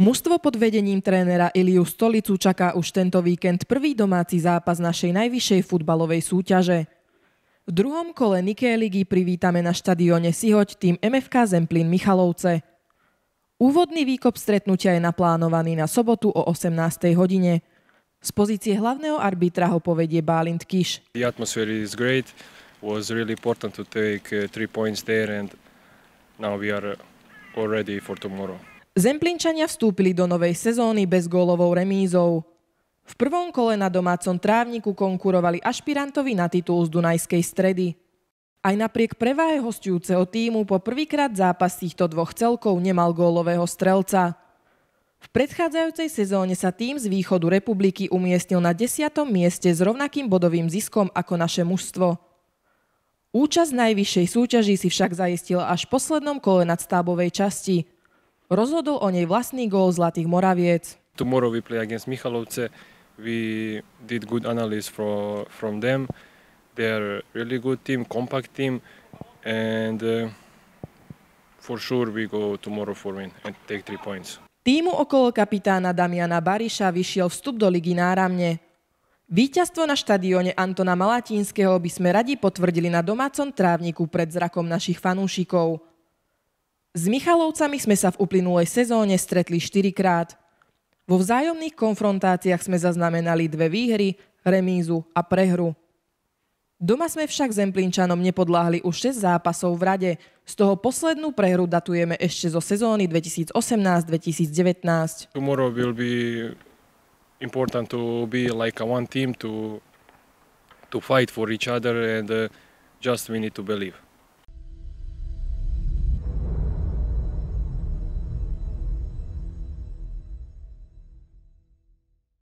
Mužstvo pod vedením trénera Iliu Stolicu čaká už tento víkend prvý domáci zápas našej najvyššej futbalovej súťaže. V druhom kole Niké ligy privítame na štadióne Sihoď tým MFK Zemplín Michalovce. Úvodný výkop stretnutia je naplánovaný na sobotu o 18. hodine. Z pozície hlavného arbitra ho povedie Bálint Kiš. The atmosphere is great. Was really important to take uh, three points there and now we are uh, all for tomorrow. Zemplinčania vstúpili do novej sezóny bez gólovou remízou. V prvom kole na domácom trávniku konkurovali ašpirantovi na titul z Dunajskej stredy. Aj napriek preváhe hostujúceho týmu po prvýkrát zápas týchto dvoch celkov nemal gólového strelca. V predchádzajúcej sezóne sa tým z východu republiky umiestnil na 10. mieste s rovnakým bodovým ziskom ako naše mužstvo. Účasť najvyššej súťaži si však zajistil až v poslednom kole nadstábovej časti – Rozhodol o nej vlastný gól Zlatých Moraviec. Tomorrow we play against Michalovce. We did good analysis for, from them. They are really good team, compact team and uh, for sure we go tomorrow for win and take three points. Týmu okolo kapitána Damiana Bariša vyšiel vstup do ligy náramne. Výťazstvo na štadióne Antona Malatínskeho by sme radi potvrdili na domácom trávniku pred zrakom našich fanúšikov. S Michalovcami sme sa v uplynulej sezóne stretli 4 krát. Vo vzájomných konfrontáciách sme zaznamenali dve výhry, remízu a prehru. Doma sme však Zemplínčanom nepodláhli už 6 zápasov v rade, z toho poslednú prehru datujeme ešte zo sezóny 2018-2019. Tomorrow will be important to be like a one team to to fight for each other and uh, just we need to believe.